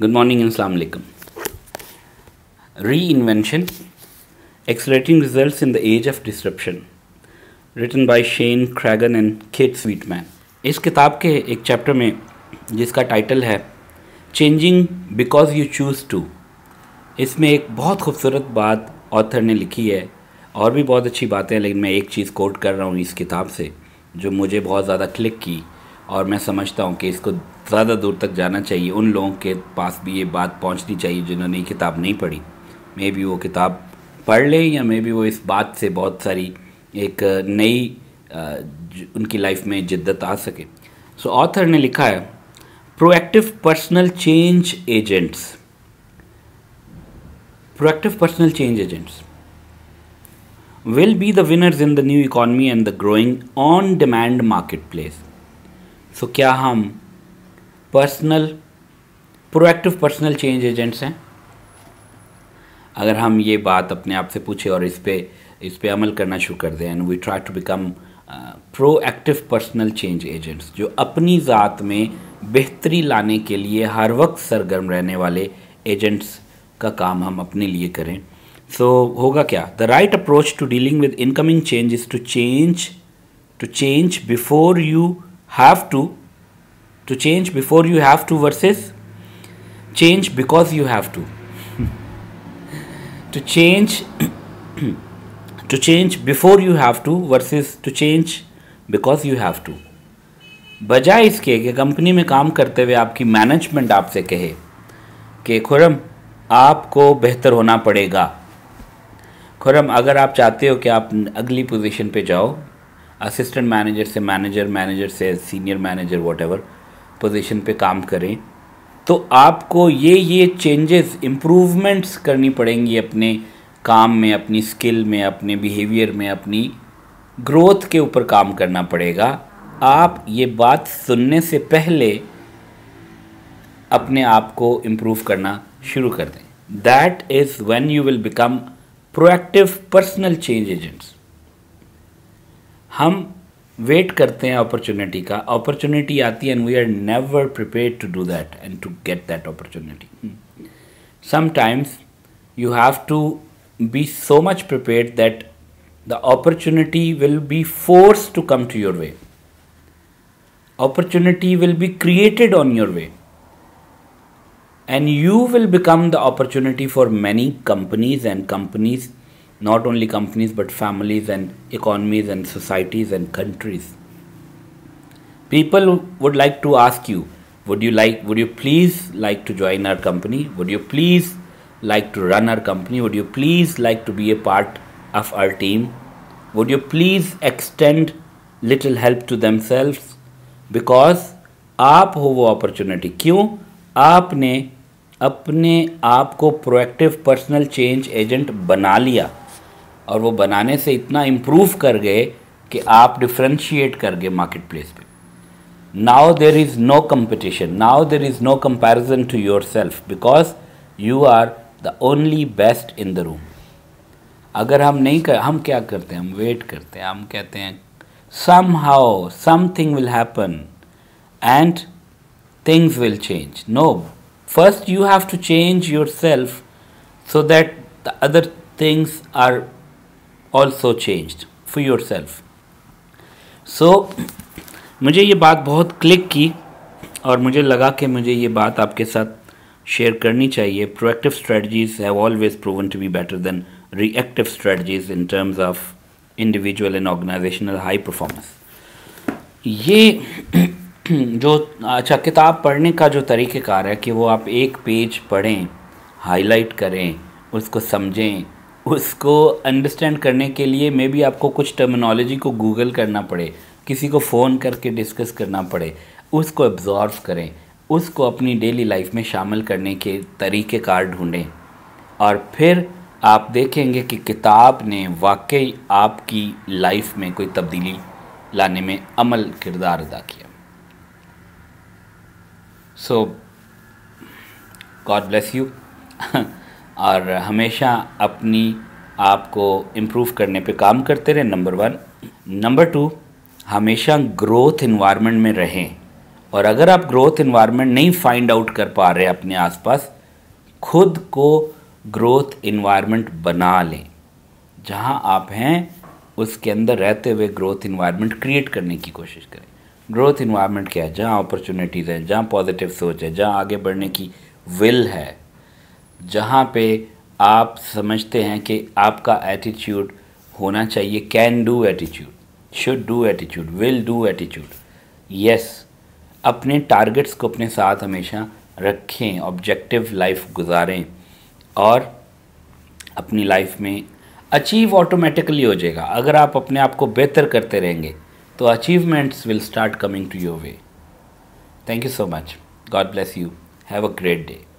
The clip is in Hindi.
Good morning and reinvention accelerating result in the age of disruption written by Shane Cragun and Sweetman इस किताब के एक चैप्टर में जिसका टाइटल है changing because you choose to इसमें एक बहुत खूबसूरत बात ऑथर ने लिखी है और भी बहुत अच्छी बातें हैं लेकिन मैं एक चीज़ कोट कर रहा हूँ इस किताब से जो मुझे बहुत ज़्यादा क्लिक की और मैं समझता हूँ कि इसको ज़्यादा दूर तक जाना चाहिए उन लोगों के पास भी ये बात पहुँचनी चाहिए जिन्होंने ये किताब नहीं पढ़ी मे भी वो किताब पढ़ लें या मे भी वो इस बात से बहुत सारी एक नई उनकी लाइफ में जिद्दत आ सके सो so, ऑथर ने लिखा है proactive personal change agents proactive personal change agents will be the winners in the new new and the growing on demand market place so क्या हम personal proactive personal change agents हैं अगर हम ये बात अपने आप से पूछें और इस पर इस पर अमल करना शुरू कर दें and we try to become proactive personal change agents जो अपनी ज़ात में बेहतरी लाने के लिए हर वक्त सरगर्म रहने वाले एजेंट्स का काम हम अपने लिए करें सो so, होगा क्या the right approach to dealing with incoming change is to change to change before you have to to change before you have to versus change because you have to to change to change before you have to versus to change because you have to बजाय इसके कि कंपनी में काम करते हुए आपकी मैनेजमेंट आपसे कहे कि खुरम आपको बेहतर होना पड़ेगा खुरम अगर आप चाहते हो कि आप अगली पोजीशन पे जाओ असिस्टेंट मैनेजर से मैनेजर मैनेजर से सीनियर मैनेजर वॉट पोजीशन पे काम करें तो आपको ये ये चेंजेस इम्प्रूवमेंट्स करनी पड़ेंगी अपने काम में अपनी स्किल में अपने बिहेवियर में अपनी ग्रोथ के ऊपर काम करना पड़ेगा आप ये बात सुनने से पहले अपने आप को इम्प्रूव करना शुरू कर दें that is when you will become proactive personal change agents हम वेट करते हैं अपॉर्चुनिटी का अपॉर्चुनिटी आती है and we are never prepare to do that and to get that opportunity sometimes you have to be so much prepare that the opportunity will be force to come to your way opportunity will be created on your way and you will become the opportunity for many companies and companies not only companies but families and economies and societies and countries. People would like to ask you, would you like would you please like to join our company? Would you please like to run our company? Would you please like to be a part of our team? Would you please extend little help to themselves? Because आप हो वो opportunity क्यों आपने अपने आप को प्रोएक्टिव पर्सनल चेंज एजेंट बना लिया और वो बनाने से इतना इम्प्रूव कर गए कि आप डिफ्रेंशिएट कर गए मार्केट प्लेस पर नाओ there is no competition now there is no comparison to yourself because you are the only best in the room अगर हम नहीं कर हम क्या करते हैं हम वेट करते हैं हम कहते हैं somehow something will happen and things will change no first you have to change yourself so that the other things are also changed for yourself so मुझे ये बात बहुत क्लिक की और मुझे लगा कि मुझे ये बात आपके साथ शेयर करनी चाहिए proactive strategies have always proven to be better than reactive strategies in terms of individual and organisational high performance ये जो अच्छा किताब पढ़ने का जो तरीक़ेकार है कि वो आप एक पेज पढ़ें हाईलाइट करें उसको समझें उसको अंडरस्टैंड करने के लिए मे बी आपको कुछ टर्मिनोलॉजी को गूगल करना पड़े किसी को फ़ोन करके डिस्कस करना पड़े उसको एब्जॉर्व करें उसको अपनी डेली लाइफ में शामिल करने के तरीके कार ढूँढें और फिर आप देखेंगे कि किताब ने वाकई आपकी लाइफ में कोई तब्दीली लाने में अमल किरदार अदा किया सो गॉड ब्लेस यू और हमेशा अपनी आप को इम्प्रूव करने पे काम करते रहें नंबर वन नंबर टू हमेशा ग्रोथ इन्वायरमेंट में रहें और अगर आप ग्रोथ इन्वायरमेंट नहीं फाइंड आउट कर पा रहे अपने आसपास खुद को ग्रोथ इन्वायरमेंट बना लें जहाँ आप हैं उसके अंदर रहते हुए ग्रोथ इन्वायरमेंट क्रिएट करने की कोशिश करें ग्रोथ इन्वायरमेंट क्या है जहाँ अपॉर्चुनिटीज़ हैं जहाँ पॉजिटिव सोच है जहाँ आगे बढ़ने की विल है जहाँ पे आप समझते हैं कि आपका एटीट्यूड होना चाहिए can do attitude should do attitude will do attitude yes अपने टारगेट्स को अपने साथ हमेशा रखें ऑब्जेक्टिव लाइफ गुजारें और अपनी लाइफ में अचीव ऑटोमेटिकली हो जाएगा अगर आप अपने आप को बेहतर करते रहेंगे तो achievements will start coming to your way thank you so much God bless you have a great day